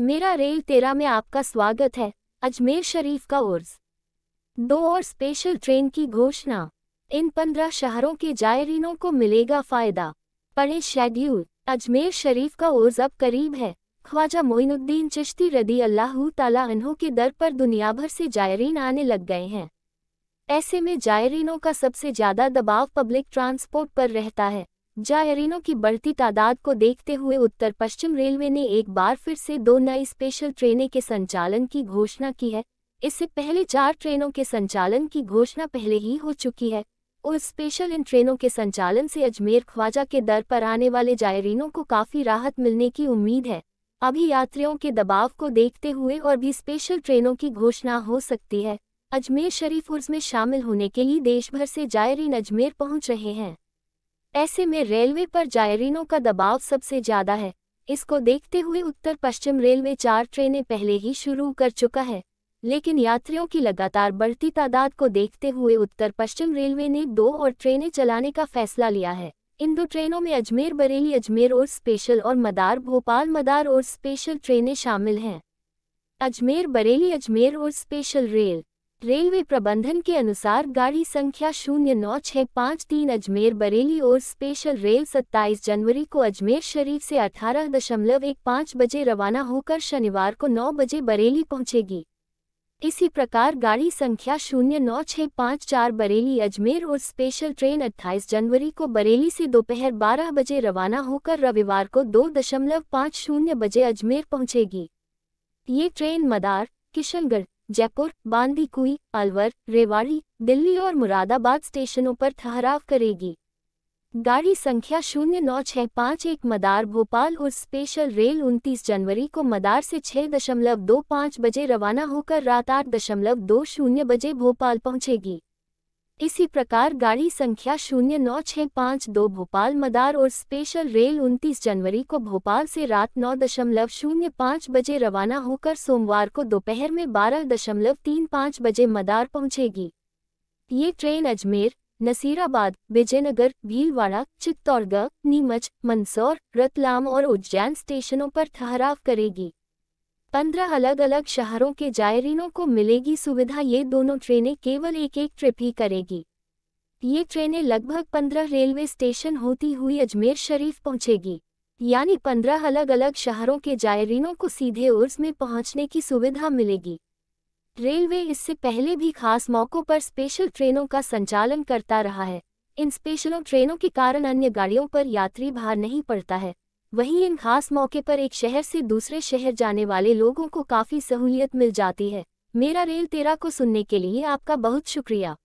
मेरा रेल तेरा में आपका स्वागत है अजमेर शरीफ का उर्ज दो और स्पेशल ट्रेन की घोषणा इन पंद्रह शहरों के जायरीनों को मिलेगा फ़ायदा पढ़े शेड्यूल अजमेर शरीफ का उर्ज अब करीब है ख्वाजा मोइनुद्दीन चिश्ती रदी अल्लाह ताला के दर पर दुनिया भर से जायरीन आने लग गए हैं ऐसे में जायरीनों का सबसे ज़्यादा दबाव पब्लिक ट्रांसपोर्ट पर रहता है जायरीनों की बढ़ती तादाद को देखते हुए उत्तर पश्चिम रेलवे ने एक बार फिर से दो नई स्पेशल ट्रेनें के संचालन की घोषणा की है इससे पहले चार ट्रेनों के संचालन की घोषणा पहले ही हो चुकी है और स्पेशल इन ट्रेनों के संचालन से अजमेर ख्वाजा के दर पर आने वाले जायरीनों को काफ़ी राहत मिलने की उम्मीद है अभी यात्रियों के दबाव को देखते हुए और भी स्पेशल ट्रेनों की घोषणा हो सकती है अजमेर शरीफ उर्स में शामिल होने के लिए देश भर से जायरीन अजमेर पहुंच रहे हैं ऐसे में रेलवे पर जायरीनों का दबाव सबसे ज्यादा है इसको देखते हुए उत्तर पश्चिम रेलवे चार ट्रेनें पहले ही शुरू कर चुका है लेकिन यात्रियों की लगातार बढ़ती तादाद को देखते हुए उत्तर पश्चिम रेलवे ने दो और ट्रेनें चलाने का फैसला लिया है इन दो ट्रेनों में अजमेर बरेली अजमेर और स्पेशल और मदार भोपाल मदार और स्पेशल ट्रेनें शामिल हैं अजमेर बरेली अजमेर और स्पेशल रेल रेलवे प्रबंधन के अनुसार गाड़ी संख्या शून्य नौ छः पाँच तीन अजमेर बरेली और स्पेशल रेल 27 जनवरी को अजमेर शरीफ से अठारह दशमलव एक पाँच बजे रवाना होकर शनिवार को नौ बजे बरेली पहुंचेगी इसी प्रकार गाड़ी संख्या शून्य नौ छः पाँच चार बरेली अजमेर और स्पेशल ट्रेन 28 जनवरी को बरेली से दोपहर बारह बजे रवाना होकर रविवार को दो दशमलव पाँच शून्य बजे अजमेर पहुंचेगी ये ट्रेन मदार किशनगढ़ जयपुर बांदीकुई अलवर रेवाड़ी दिल्ली और मुरादाबाद स्टेशनों पर ठहराव करेगी गाड़ी संख्या शून्य नौ छः पाँच एक मदार भोपाल और स्पेशल रेल 29 जनवरी को मदार से छः दशमलव दो पाँच बजे रवाना होकर रात आठ दशमलव दो शून्य बजे भोपाल पहुंचेगी इसी प्रकार गाड़ी संख्या शून्य नौ छः पाँच दो भोपाल मदार और स्पेशल रेल 29 जनवरी को भोपाल से रात नौ दशमलव शून्य पाँच बजे रवाना होकर सोमवार को दोपहर में बारह दशमलव तीन पाँच बजे मदार पहुंचेगी ये ट्रेन अजमेर नसीराबाद विजयनगर भीलवाड़ा चित्तौड़गढ़ नीमच मंदसौर रतलाम और उज्जैन स्टेशनों पर ठहराव करेगी पंद्रह अलग अलग शहरों के जायरीनों को मिलेगी सुविधा ये दोनों ट्रेनें केवल एक एक ट्रिप ही करेगी ये ट्रेनें लगभग पंद्रह रेलवे स्टेशन होती हुई अजमेर शरीफ पहुंचेगी यानी पंद्रह अलग अलग शहरों के जायरीनों को सीधे उर्स में पहुंचने की सुविधा मिलेगी रेलवे इससे पहले भी खास मौक़ों पर स्पेशल ट्रेनों का संचालन करता रहा है इन स्पेशलों ट्रेनों के कारण अन्य गाड़ियों पर यात्री भार नहीं पड़ता है वहीं इन खास मौके पर एक शहर से दूसरे शहर जाने वाले लोगों को काफ़ी सहूलियत मिल जाती है मेरा रेल तेरा को सुनने के लिए आपका बहुत शुक्रिया